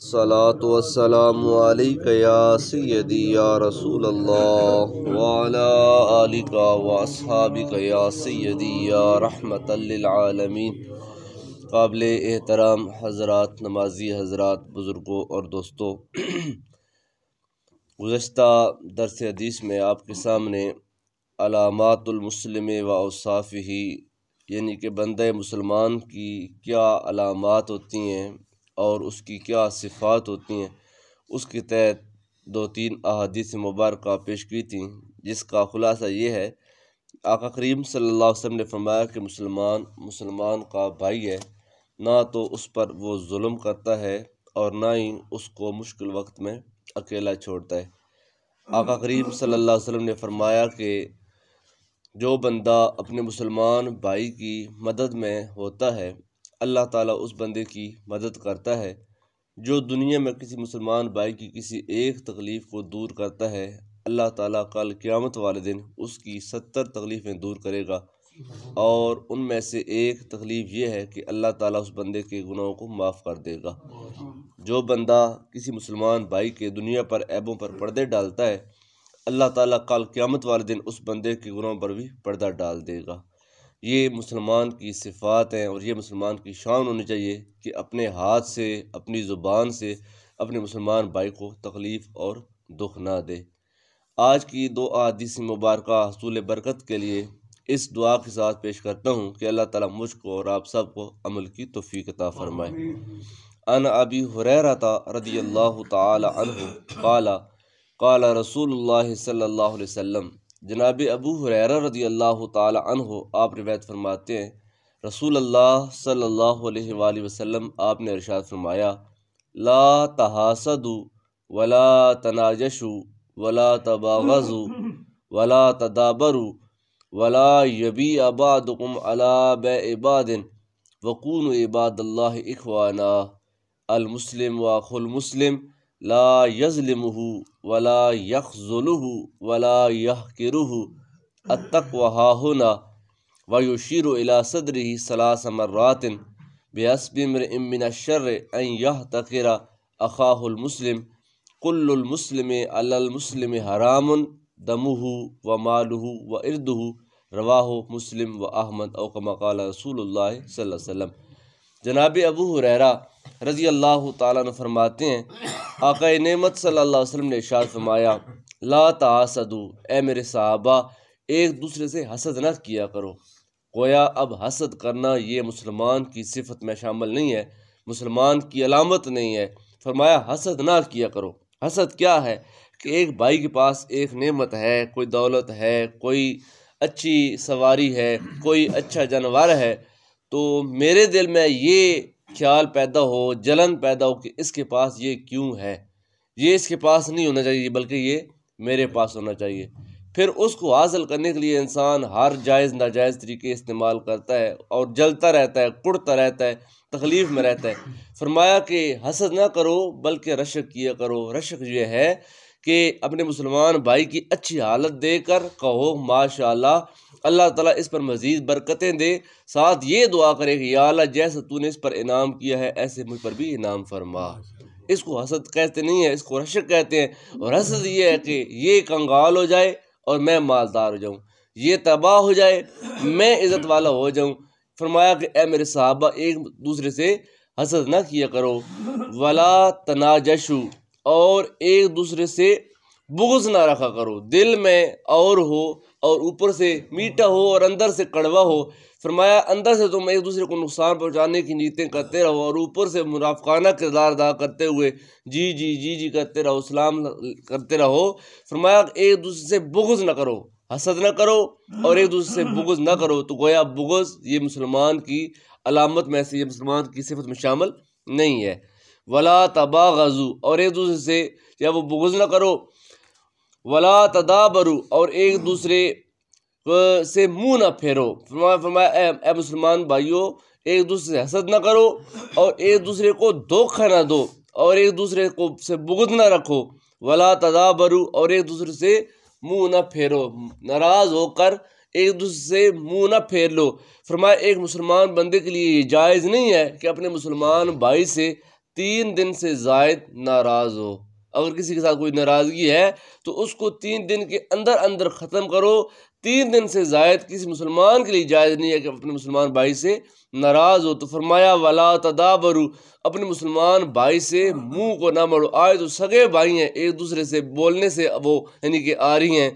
الصلاة و السلام علیک یا یا رسول اللہ وعلا عل و صحاب یا یا رحمت للعالمین قابل احترام حضرات نمازی حضرات بزرگوں اور دوستوں گزشتہ درس حدیث میں آپ کے سامنے علامات المسلم و اصافی یعنی کہ بندہ مسلمان کی کیا علامات ہوتی ہیں اور اس کی کیا صفات ہوتی ہیں اس کے تحت دو تین احادیث مبارکہ پیش کی تھیں جس کا خلاصہ یہ ہے آقا کریم صلی اللہ علیہ وسلم نے فرمایا کہ مسلمان مسلمان کا بھائی ہے نہ تو اس پر وہ ظلم کرتا ہے اور نہ ہی اس کو مشکل وقت میں اکیلا چھوڑتا ہے آقا کریم صلی اللہ علیہ وسلم نے فرمایا کہ جو بندہ اپنے مسلمان بھائی کی مدد میں ہوتا ہے اللہ تعالیٰ اس بندے کی مدد کرتا ہے جو دنیا میں کسی مسلمان بھائی کی کسی ایک تکلیف کو دور کرتا ہے اللہ تعالیٰ کل قیامت والے دن اس کی ستر تکلیفیں دور کرے گا اور ان میں سے ایک تکلیف یہ ہے کہ اللہ تعالیٰ اس بندے کے گناہوں کو معاف کر دے گا جو بندہ کسی مسلمان بھائی کے دنیا پر عیبوں پر پردے ڈالتا ہے اللہ تعالیٰ کل قیامت والے دن اس بندے کے گناہوں پر بھی پردہ ڈال دے گا یہ مسلمان کی صفات ہیں اور یہ مسلمان کی شان ہونی چاہیے کہ اپنے ہاتھ سے اپنی زبان سے اپنے مسلمان بھائی کو تکلیف اور دکھ نہ دے آج کی دو عادیث مبارکہ حصول برکت کے لیے اس دعا کے ساتھ پیش کرتا ہوں کہ اللہ تعالیٰ مجھ کو اور آپ سب کو عمل کی توفیق عطا فرمائے ان ابی ہو رضی اللہ تعالی عنہ قال قال رسول اللہ صلی اللہ علیہ وسلم جناب ابو حریرہ رضی اللہ تعالی عنہ آپ روایت فرماتے ہیں رسول اللہ صلی اللہ علیہ وآلہ وسلم آپ نے ارشاد فرمایا لا تحاسدو ولا تناجشو ولا تباغزو ولا تدابرو ولا یبی قم علا ببادن وقون عباد اللہ اخوانا المسلم و المسلم لا یزلم ہو ولا کلو ولا یہ التقوی اطک و ہاہن و صدره ثلاث و الا امرئ من الشر بے یحتقر امن المسلم ایں اخاہ المسلم كل المسلم حرام دم وماله و مال ہُ و ارد ہُوا مسلم و احمد اوكم قال رسول اللّہ صلى وسلم جناب ابو حریرہ رضی اللہ تعالیٰ نے فرماتے ہیں آقا نعمت صلی اللہ علیہ وسلم نے اشار فرمایا لا تعاصدو اے میرے صحابہ ایک دوسرے سے حسد نہ کیا کرو کویا اب حسد کرنا یہ مسلمان کی صفت میں شامل نہیں ہے مسلمان کی علامت نہیں ہے فرمایا حسد نہ کیا کرو حسد کیا ہے کہ ایک بھائی کے پاس ایک نعمت ہے کوئی دولت ہے کوئی اچھی سواری ہے کوئی اچھا جانور ہے تو میرے دل میں یہ خیال پیدا ہو جلن پیدا ہو کہ اس کے پاس یہ کیوں ہے یہ اس کے پاس نہیں ہونا چاہیے بلکہ یہ میرے پاس ہونا چاہیے پھر اس کو حاصل کرنے کے لیے انسان ہر جائز ناجائز طریقے استعمال کرتا ہے اور جلتا رہتا ہے کڑتا رہتا ہے تکلیف میں رہتا ہے فرمایا کہ حسد نہ کرو بلکہ رشک کیا کرو رشک یہ ہے کہ اپنے مسلمان بھائی کی اچھی حالت دے کر کہو ماشاء اللہ اللہ تعالیٰ اس پر مزید برکتیں دے ساتھ یہ دعا کرے کہ یا اللہ جیسا تو نے اس پر انعام کیا ہے ایسے مجھ پر بھی انعام فرما اس کو حسد کہتے نہیں ہے اس کو رشک کہتے ہیں اور حسد یہ ہے کہ یہ کنگال ہو جائے اور میں مالدار ہو جاؤں یہ تباہ ہو جائے میں عزت والا ہو جاؤں فرمایا کہ اے میرے صحابہ ایک دوسرے سے حسد نہ کیا کرو ولا تناجشو اور ایک دوسرے سے بغض نہ رکھا کرو دل میں اور ہو اور اوپر سے میٹھا ہو اور اندر سے کڑوا ہو فرمایا اندر سے تم ایک دوسرے کو نقصان پہنچانے کی نیتیں کرتے رہو اور اوپر سے منافقانہ کردار ادا کرتے ہوئے جی جی جی جی کرتے رہو سلام کرتے رہو فرمایا ایک دوسرے سے بغض نہ کرو حسد نہ کرو اور ایک دوسرے سے بغض نہ کرو تو گویا بغض یہ مسلمان کی علامت میں سے یہ مسلمان کی صفت میں شامل نہیں ہے ولا تباہ اور ایک دوسرے سے یا وہ بغض نہ کرو ولا تدابرو اور ایک دوسرے سے منہ نہ پھیرو فرمایا فرمایا اے اے مسلمان بھائیو ایک دوسرے سے حسد نہ کرو اور ایک دوسرے کو دھوکہ نہ دو اور ایک دوسرے کو سے بغد نہ رکھو ولا تدابرو اور ایک دوسرے سے منہ نہ پھیرو ناراض ہو کر ایک دوسرے سے منہ نہ پھیر لو فرمایا ایک مسلمان بندے کے لیے یہ جائز نہیں ہے کہ اپنے مسلمان بھائی سے تین دن سے زائد ناراض ہو اگر کسی کے ساتھ کوئی ناراضگی ہے تو اس کو تین دن کے اندر اندر ختم کرو تین دن سے زائد کسی مسلمان کے لیے جائز نہیں ہے کہ اپنے مسلمان بھائی سے ناراض ہو تو فرمایا والا تدابرو اپنے مسلمان بھائی سے منہ کو نہ مڑو آئے تو سگے بھائی ہیں ایک دوسرے سے بولنے سے وہ یعنی کہ آ رہی ہیں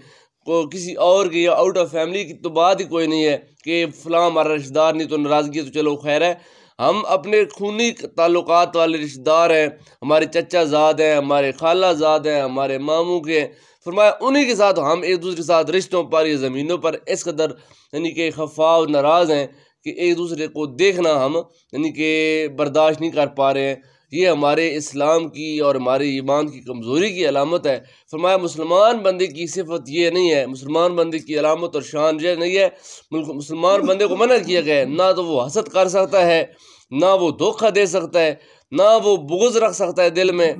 کسی اور کی یا آؤٹ آف فیملی کی تو بات ہی کوئی نہیں ہے کہ فلاں ہمارا رشتہ دار نہیں تو ناراضگی ہے تو چلو خیر ہے ہم اپنے خونی تعلقات والے رشتہ دار ہیں ہمارے چچا زاد ہیں ہمارے خالہ زاد ہیں ہمارے ماموں کے فرمایا انہی کے ساتھ ہم ایک دوسرے کے ساتھ رشتوں پر یا زمینوں پر اس قدر یعنی کہ خفا و ناراض ہیں کہ ایک دوسرے کو دیکھنا ہم یعنی کہ برداشت نہیں کر پا رہے ہیں یہ ہمارے اسلام کی اور ہمارے ایمان کی کمزوری کی علامت ہے فرمایا مسلمان بندے کی صفت یہ نہیں ہے مسلمان بندے کی علامت اور شان یہ نہیں ہے مسلمان بندے کو منع کیا گیا ہے نہ تو وہ حسد کر سکتا ہے نہ وہ دھوکہ دے سکتا ہے نہ وہ بغض رکھ سکتا ہے دل میں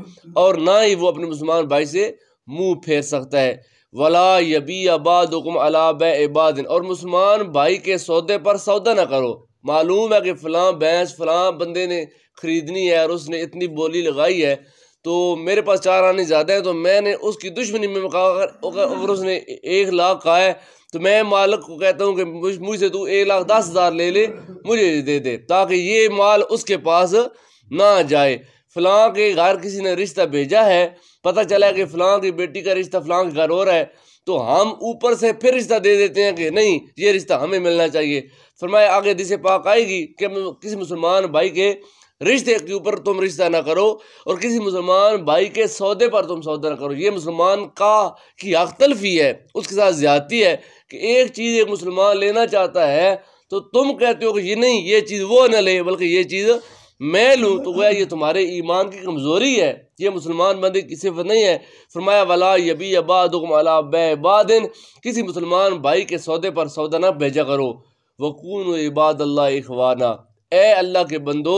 اور نہ ہی وہ اپنے مسلمان بھائی سے منہ پھیر سکتا ہے ولا یبی ابی حکم علاب عباد اور مسلمان بھائی کے سودے پر سودا نہ کرو معلوم ہے کہ فلاں بینس فلاں بندے نے خریدنی ہے اور اس نے اتنی بولی لگائی ہے تو میرے پاس چار آنے زیادہ ہیں تو میں نے اس کی دشمنی میں اگر اس نے ایک لاکھ کہا ہے تو میں مالک کو کہتا ہوں کہ مجھ سے تو ایک لاکھ دس ہزار لے لے مجھے دے دے تاکہ یہ مال اس کے پاس نہ جائے فلاں کے گھر کسی نے رشتہ بھیجا ہے پتہ چلا ہے کہ فلاں کی بیٹی کا رشتہ فلاں کے گھر ہو رہا ہے تو ہم اوپر سے پھر رشتہ دے دیتے ہیں کہ نہیں یہ رشتہ ہمیں ملنا چاہیے فرمائے آگے سے پاک آئے گی کہ کسی مسلمان بھائی کے رشتے کے اوپر تم رشتہ نہ کرو اور کسی مسلمان بھائی کے سودے پر تم سودا نہ کرو یہ مسلمان کا کی تلفی ہے اس کے ساتھ زیادتی ہے کہ ایک چیز ایک مسلمان لینا چاہتا ہے تو تم کہتے ہو کہ یہ نہیں یہ چیز وہ نہ لے بلکہ یہ چیز میں لوں تو گویا یہ تمہارے ایمان کی کمزوری ہے یہ مسلمان بندے کی صفت نہیں ہے فرمایا والا یبی اباد بے ابادن کسی مسلمان بھائی کے سودے پر سودا نہ بھیجا کرو وہ و عباد اللہ اخوانا اے اللہ کے بندو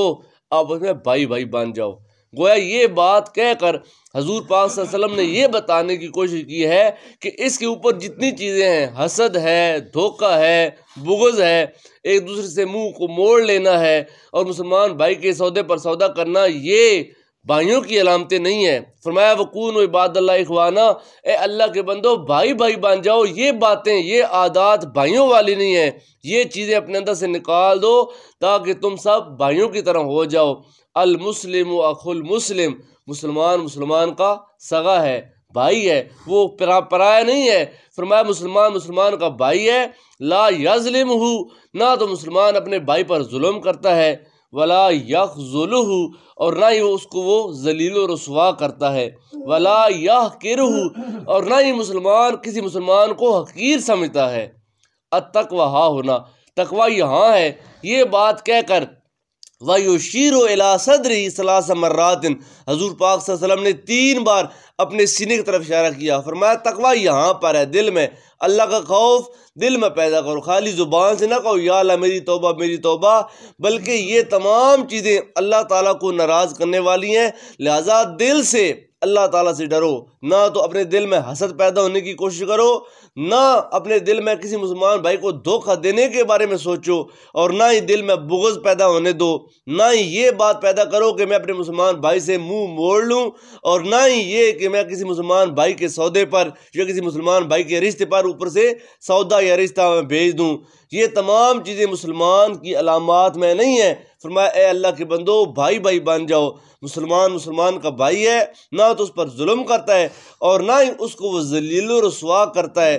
آپ اس میں بھائی بھائی بان جاؤ گویا یہ بات کہہ کر حضور پاک صلی اللہ علیہ وسلم نے یہ بتانے کی کوشش کی ہے کہ اس کے اوپر جتنی چیزیں ہیں حسد ہے دھوکہ ہے بغض ہے ایک دوسرے سے منہ کو موڑ لینا ہے اور مسلمان بھائی کے سودے پر سودا کرنا یہ بھائیوں کی علامتیں نہیں ہیں فرمایا وقون و عباد اللہ اخوانہ اے اللہ کے بندو بھائی بھائی بن جاؤ یہ باتیں یہ عادات بھائیوں والی نہیں ہیں یہ چیزیں اپنے اندر سے نکال دو تاکہ تم سب بھائیوں کی طرح ہو جاؤ المسلم و اخ المسلم مسلمان مسلمان کا سگا ہے بھائی ہے وہ پرا پرایا نہیں ہے فرمایا مسلمان مسلمان کا بھائی ہے لا یظلم ہو نہ تو مسلمان اپنے بھائی پر ظلم کرتا ہے ولا یک ہو اور نہ ہی اس کو وہ ذلیل و رسوا کرتا ہے ولا یع ہو اور نہ ہی مسلمان کسی مسلمان کو حقیر سمجھتا ہے اتک ہاں ہونا تقوی یہاں ہے یہ بات کہہ کر ویوشیر و الا صدر صلاح سمرات حضور پاک وسلم نے تین بار اپنے سینے کی طرف اشارہ کیا فرمایا تقوی یہاں پر ہے دل میں اللہ کا خوف دل میں پیدا کرو خالی زبان سے نہ کہو یا اللہ میری توبہ میری توبہ بلکہ یہ تمام چیزیں اللہ تعالیٰ کو ناراض کرنے والی ہیں لہٰذا دل سے اللہ تعالیٰ سے ڈرو نہ تو اپنے دل میں حسد پیدا ہونے کی کوشش کرو نہ اپنے دل میں کسی مسلمان بھائی کو دھوکہ دینے کے بارے میں سوچو اور نہ ہی دل میں بغض پیدا ہونے دو نہ ہی یہ بات پیدا کرو کہ میں اپنے مسلمان بھائی سے منہ موڑ لوں اور نہ ہی یہ کہ میں کسی مسلمان بھائی کے سودے پر یا کسی مسلمان بھائی کے رشتے پر اوپر سے سودا یا رشتہ میں بھیج دوں یہ تمام چیزیں مسلمان کی علامات میں نہیں ہیں فرمایا اے اللہ کے بندو بھائی بھائی بن جاؤ مسلمان مسلمان کا بھائی ہے نہ تو اس پر ظلم کرتا ہے اور نہ ہی اس کو وہ ذلیل و رسوا کرتا ہے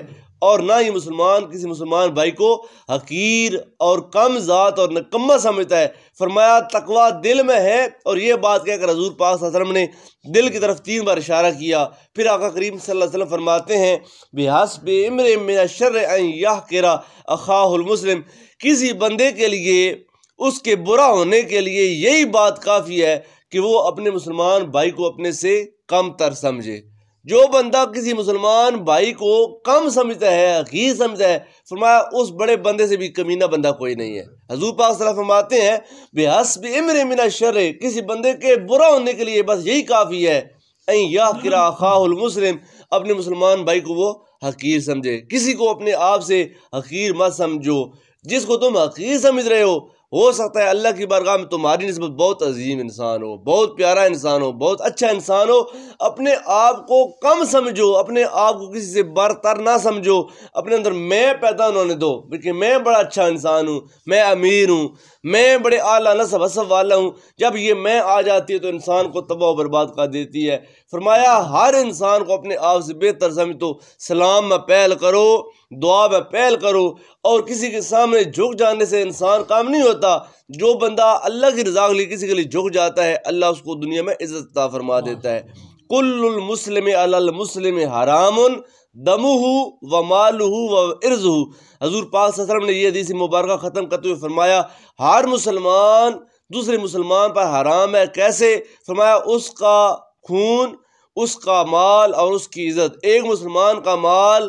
اور نہ ہی مسلمان کسی مسلمان بھائی کو حقیر اور کم ذات اور نکمہ سمجھتا ہے فرمایا تقوا دل میں ہے اور یہ بات کہہ کر حضور پاک صلی اللہ علیہ وسلم نے دل کی طرف تین بار اشارہ کیا پھر آقا کریم صلی اللہ علیہ وسلم فرماتے ہیں بحث شر ان یا اخاہ المسلم کسی بندے کے لیے اس کے برا ہونے کے لیے یہی بات کافی ہے کہ وہ اپنے مسلمان بھائی کو اپنے سے کم تر سمجھے جو بندہ کسی مسلمان بھائی کو کم سمجھتا ہے سمجھتا ہے فرمایا اس بڑے بندے سے بھی کمینہ بندہ کوئی نہیں ہے حضور پاک صلی اللہ ہیں بے حسب امر من شر کسی بندے کے برا ہونے کے لیے بس یہی کافی ہے یا کرا خواہ المسلم اپنے مسلمان بھائی کو وہ حقیر سمجھے کسی کو اپنے آپ سے حقیر مت سمجھو جس کو تم حقیر سمجھ رہے ہو ہو سکتا ہے اللہ کی برگاہ میں تمہاری نسبت بہت عظیم انسان ہو بہت پیارا انسان ہو بہت اچھا انسان ہو اپنے آپ کو کم سمجھو اپنے آپ کو کسی سے برتر نہ سمجھو اپنے اندر میں پیدا انہوں دو بلکہ میں بڑا اچھا انسان ہوں میں امیر ہوں میں بڑے اعلیٰ نصب اصب والا ہوں جب یہ میں آ جاتی ہے تو انسان کو تباہ و برباد کر دیتی ہے فرمایا ہر انسان کو اپنے آپ سے بہتر سمجھو سلام میں پہل کرو دعا میں پہل کرو اور کسی کے سامنے جھک جانے سے انسان کام نہیں ہوتا ہوتا جو بندہ اللہ کی رضا کے لیے کسی کے لیے جھک جاتا ہے اللہ اس کو دنیا میں عزت عطا فرما دیتا ہے کل المسلم علی المسلم حرام دمہ و مالہ و ارضہ حضور پاک صلی اللہ علیہ وسلم نے یہ حدیث مبارکہ ختم کرتے ہوئے فرمایا ہر مسلمان دوسرے مسلمان پر حرام ہے کیسے فرمایا اس کا خون اس کا مال اور اس کی عزت ایک مسلمان کا مال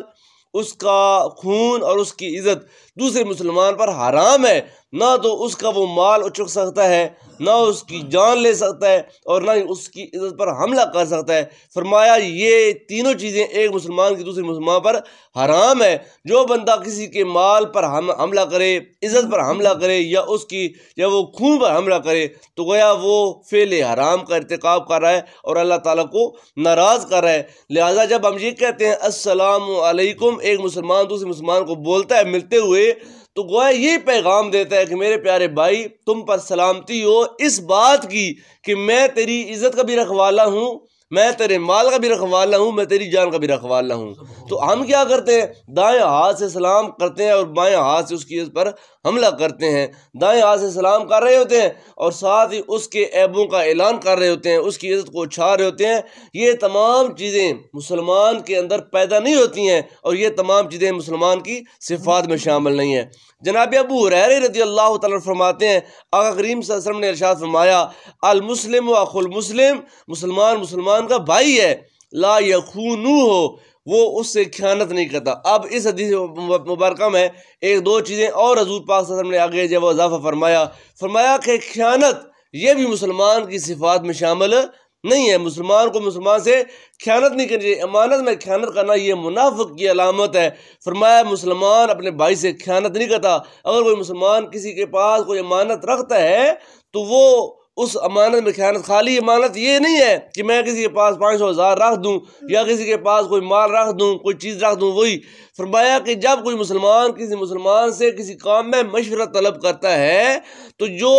اس کا خون اور اس کی عزت دوسرے مسلمان پر حرام ہے نہ تو اس کا وہ مال اچک سکتا ہے نہ اس کی جان لے سکتا ہے اور نہ ہی اس کی عزت پر حملہ کر سکتا ہے فرمایا یہ تینوں چیزیں ایک مسلمان کی دوسرے مسلمان پر حرام ہے جو بندہ کسی کے مال پر حملہ کرے عزت پر حملہ کرے یا اس کی یا وہ خون پر حملہ کرے تو گویا وہ فعل حرام کا ارتقاب کر رہا ہے اور اللہ تعالیٰ کو ناراض کر رہا ہے لہٰذا جب ہم یہ کہتے ہیں السلام علیکم ایک مسلمان دوسرے مسلمان کو بولتا ہے ملتے ہوئے ہوئے تو گویا یہ پیغام دیتا ہے کہ میرے پیارے بھائی تم پر سلامتی ہو اس بات کی کہ میں تیری عزت کا بھی رکھوالا ہوں میں تیرے مال کا بھی رکھوالا ہوں میں تیری جان کا بھی رکھوالا ہوں تو ہم کیا کرتے ہیں دائیں ہاتھ سے سلام کرتے ہیں اور بائیں ہاتھ سے اس کی اس پر حملہ کرتے ہیں دائیں ہاتھ سے سلام کر رہے ہوتے ہیں اور ساتھ ہی اس کے عیبوں کا اعلان کر رہے ہوتے ہیں اس کی عزت کو اچھا رہے ہوتے ہیں یہ تمام چیزیں مسلمان کے اندر پیدا نہیں ہوتی ہیں اور یہ تمام چیزیں مسلمان کی صفات میں شامل نہیں ہیں جناب ابو رضی اللہ تعالیٰ فرماتے ہیں آقا کریم صلی اللہ علیہ وسلم نے ارشاد فرمایا المسلم و المسلم مسلمان مسلمان اسلام کا بھائی ہے لا یخونو ہو وہ اس سے خیانت نہیں کرتا اب اس حدیث مبارکہ میں ایک دو چیزیں اور حضور پاک صلی اللہ علیہ وسلم نے آگے جب وہ اضافہ فرمایا فرمایا کہ خیانت یہ بھی مسلمان کی صفات میں شامل نہیں ہے مسلمان کو مسلمان سے خیانت نہیں کرنی چاہیے امانت میں خیانت کرنا یہ منافق کی علامت ہے فرمایا مسلمان اپنے بھائی سے خیانت نہیں کرتا اگر کوئی مسلمان کسی کے پاس کوئی امانت رکھتا ہے تو وہ اس امانت میں خیانت خالی امانت یہ نہیں ہے کہ میں کسی کے پاس پانچ سو ہزار رکھ دوں یا کسی کے پاس کوئی مال رکھ دوں کوئی چیز رکھ دوں وہی فرمایا کہ جب کوئی مسلمان کسی مسلمان سے کسی کام میں مشورہ طلب کرتا ہے تو جو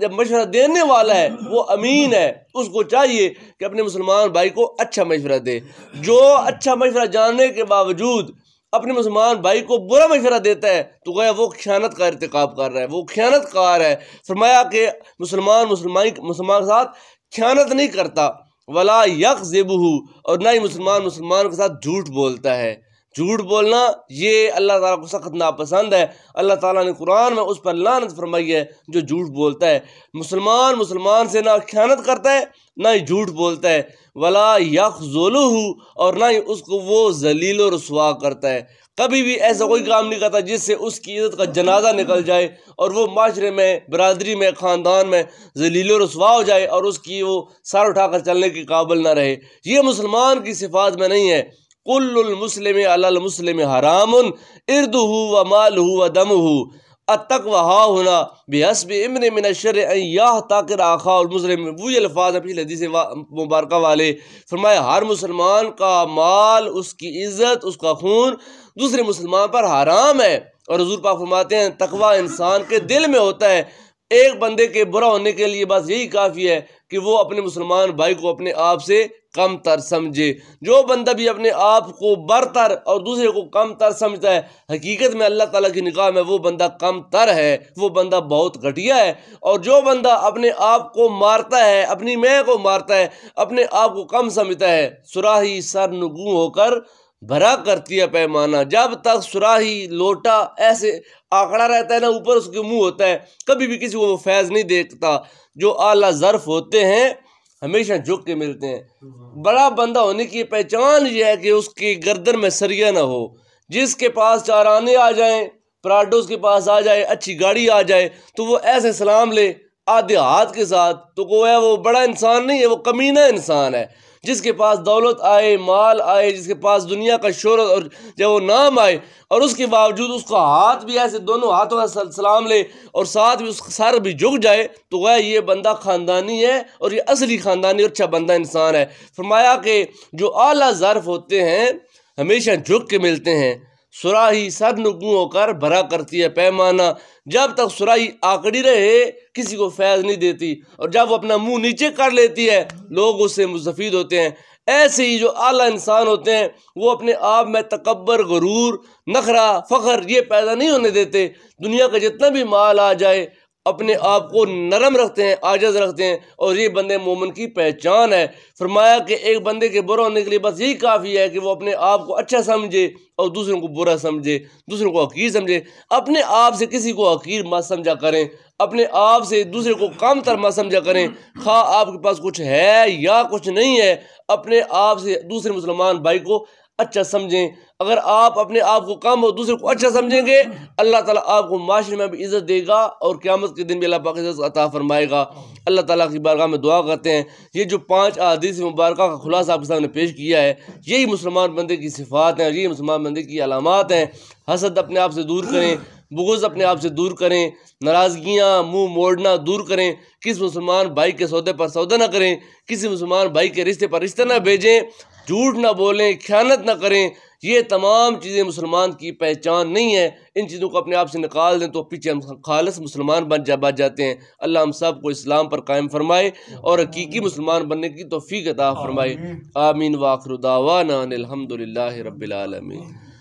جب مشورہ دینے والا ہے وہ امین ہے اس کو چاہیے کہ اپنے مسلمان بھائی کو اچھا مشورہ دے جو اچھا مشورہ جاننے کے باوجود اپنے مسلمان بھائی کو برا مشورہ دیتا ہے تو گویا وہ خیانت کا ارتقاب کر رہا ہے وہ خیانت کار ہے فرمایا کہ مسلمان مسلمان مسلمان کے ساتھ خیانت نہیں کرتا ولا یک اور نہ ہی مسلمان مسلمان کے ساتھ جھوٹ بولتا ہے جھوٹ بولنا یہ اللہ تعالیٰ کو سخت ناپسند ہے اللہ تعالیٰ نے قرآن میں اس پر لانت فرمائی ہے جو جھوٹ بولتا ہے مسلمان مسلمان سے نہ خیانت کرتا ہے نہ ہی جھوٹ بولتا ہے ولا یک ہو اور نہ ہی اس کو وہ ذلیل و رسوا کرتا ہے کبھی بھی ایسا کوئی کام نہیں کرتا جس سے اس کی عزت کا جنازہ نکل جائے اور وہ معاشرے میں برادری میں خاندان میں ذلیل و رسوا ہو جائے اور اس کی وہ سر اٹھا کر چلنے کے قابل نہ رہے یہ مسلمان کی صفات میں نہیں ہے کل المسلم المسلم حرام ارد ہو و مال ہو و دم ہو اتق و ہا ہونا بحسب امن من الشر ان یاہ تاکر آخا المسلم وہی الفاظ ہیں پچھلے حدیث مبارکہ والے فرمایا ہر مسلمان کا مال اس کی عزت اس کا خون دوسرے مسلمان پر حرام ہے اور حضور پاک فرماتے ہیں تقوی انسان کے دل میں ہوتا ہے ایک بندے کے برا ہونے کے لیے بس یہی کافی ہے کہ وہ اپنے مسلمان بھائی کو اپنے آپ سے کم تر سمجھے جو بندہ بھی اپنے آپ کو برتر اور دوسرے کو کم تر سمجھتا ہے حقیقت میں اللہ تعالیٰ کی نکاح میں وہ بندہ کم تر ہے وہ بندہ بہت گھٹیا ہے اور جو بندہ اپنے آپ کو مارتا ہے اپنی میں کو مارتا ہے اپنے آپ کو کم سمجھتا ہے سراہی سر نگو ہو کر بھرا کرتی ہے پیمانہ جب تک سراہی لوٹا ایسے آکڑا رہتا ہے نہ اوپر اس کے منہ ہوتا ہے کبھی بھی کسی کو وہ فیض نہیں دیکھتا جو اعلیٰ ظرف ہوتے ہیں ہمیشہ جھک کے ملتے ہیں بڑا بندہ ہونے کی پہچان یہ ہے کہ اس کی گردن میں سریا نہ ہو جس کے پاس چار آنے آ جائیں پراڈوز کے پاس آ جائے اچھی گاڑی آ جائے تو وہ ایسے سلام لے آدھے ہاتھ کے ساتھ تو وہ ہے وہ بڑا انسان نہیں ہے وہ کمینہ انسان ہے جس کے پاس دولت آئے مال آئے جس کے پاس دنیا کا شورت اور جب وہ نام آئے اور اس کے باوجود اس کا ہاتھ بھی ایسے دونوں ہاتھوں کا سلام لے اور ساتھ بھی اس کا سر بھی جھک جائے تو یہ بندہ خاندانی ہے اور یہ اصلی خاندانی اور اچھا بندہ انسان ہے فرمایا کہ جو اعلیٰ ظرف ہوتے ہیں ہمیشہ جھک کے ملتے ہیں سراہی سر نگو ہو کر بھرا کرتی ہے پیمانہ جب تک سراہی آکڑی رہے کسی کو فیض نہیں دیتی اور جب وہ اپنا منہ نیچے کر لیتی ہے لوگ اس سے مزفید ہوتے ہیں ایسے ہی جو اعلیٰ انسان ہوتے ہیں وہ اپنے آپ میں تکبر غرور نخرا فخر یہ پیدا نہیں ہونے دیتے دنیا کا جتنا بھی مال آ جائے اپنے آپ کو نرم رکھتے ہیں آجز رکھتے ہیں اور یہ بندے مومن کی پہچان ہے فرمایا کہ ایک بندے کے برا ہونے کے لیے بس یہی کافی ہے کہ وہ اپنے آپ کو اچھا سمجھے اور دوسروں کو برا سمجھے دوسروں کو حقیر سمجھے اپنے آپ سے کسی کو حقیر مت سمجھا کریں اپنے آپ سے دوسرے کو کم تر مت سمجھا کریں خواہ آپ کے پاس کچھ ہے یا کچھ نہیں ہے اپنے آپ سے دوسرے مسلمان بھائی کو اچھا سمجھیں اگر آپ اپنے آپ کو کام اور دوسرے کو اچھا سمجھیں گے اللہ تعالیٰ آپ کو معاشرے میں بھی عزت دے گا اور قیامت کے دن بھی اللہ پاک عزت عطا فرمائے گا اللہ تعالیٰ کی بارگاہ میں دعا کرتے ہیں یہ جو پانچ عادیث مبارکہ کا خلاصہ آپ کے سامنے پیش کیا ہے یہی مسلمان بندے کی صفات ہیں یہی مسلمان بندے کی علامات ہیں حسد اپنے آپ سے دور کریں بغض اپنے آپ سے دور کریں ناراضگیاں منہ موڑنا دور کریں کس مسلمان بھائی کے سودے پر سودا نہ کریں کسی مسلمان بھائی کے رشتے پر رشتہ نہ بھیجیں جھوٹ نہ بولیں خیانت نہ کریں یہ تمام چیزیں مسلمان کی پہچان نہیں ہیں ان چیزوں کو اپنے آپ سے نکال دیں تو پیچھے ہم خالص مسلمان بن جا بچ جاتے ہیں اللہ ہم سب کو اسلام پر قائم فرمائے اور حقیقی مسلمان بننے کی توفیق عطا فرمائے آمین واخر دعوانا الحمدللہ الحمد رب العالمین